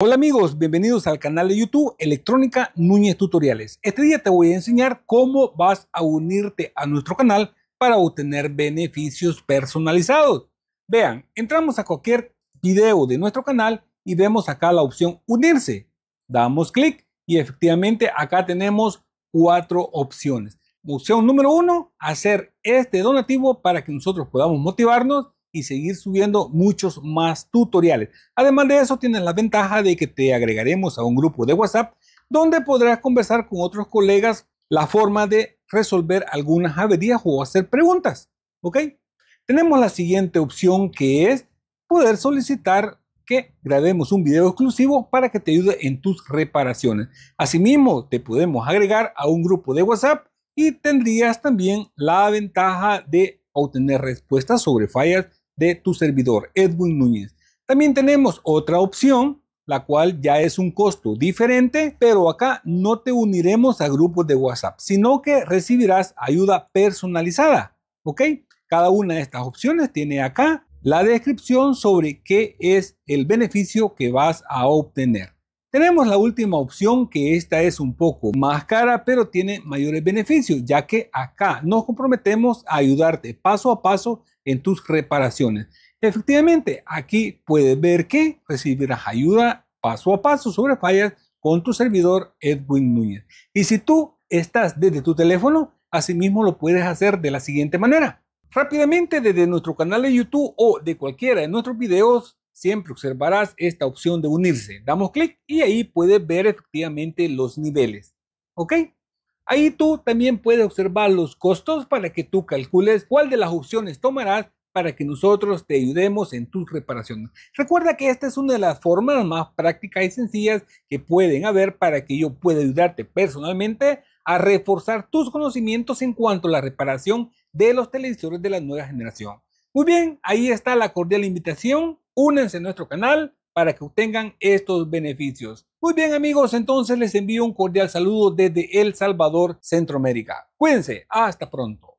Hola amigos, bienvenidos al canal de YouTube Electrónica Núñez Tutoriales. Este día te voy a enseñar cómo vas a unirte a nuestro canal para obtener beneficios personalizados. Vean, entramos a cualquier video de nuestro canal y vemos acá la opción unirse. Damos clic y efectivamente acá tenemos cuatro opciones. Opción número uno, hacer este donativo para que nosotros podamos motivarnos y seguir subiendo muchos más tutoriales. Además de eso, tienes la ventaja de que te agregaremos a un grupo de WhatsApp donde podrás conversar con otros colegas la forma de resolver algunas averías o hacer preguntas. ¿Ok? Tenemos la siguiente opción que es poder solicitar que grabemos un video exclusivo para que te ayude en tus reparaciones. Asimismo, te podemos agregar a un grupo de WhatsApp y tendrías también la ventaja de obtener respuestas sobre fallas de tu servidor, Edwin Núñez. También tenemos otra opción, la cual ya es un costo diferente, pero acá no te uniremos a grupos de WhatsApp, sino que recibirás ayuda personalizada, ¿ok? Cada una de estas opciones tiene acá la descripción sobre qué es el beneficio que vas a obtener. Tenemos la última opción, que esta es un poco más cara, pero tiene mayores beneficios, ya que acá nos comprometemos a ayudarte paso a paso en tus reparaciones. Efectivamente, aquí puedes ver que recibirás ayuda paso a paso sobre fallas con tu servidor Edwin Núñez. Y si tú estás desde tu teléfono, asimismo lo puedes hacer de la siguiente manera. Rápidamente desde nuestro canal de YouTube o de cualquiera de nuestros videos, siempre observarás esta opción de unirse. Damos clic y ahí puedes ver efectivamente los niveles. ¿Ok? Ahí tú también puedes observar los costos para que tú calcules cuál de las opciones tomarás para que nosotros te ayudemos en tus reparaciones. Recuerda que esta es una de las formas más prácticas y sencillas que pueden haber para que yo pueda ayudarte personalmente a reforzar tus conocimientos en cuanto a la reparación de los televisores de la nueva generación. Muy bien, ahí está la cordial invitación Únense a nuestro canal para que obtengan estos beneficios. Muy bien amigos, entonces les envío un cordial saludo desde El Salvador, Centroamérica. Cuídense, hasta pronto.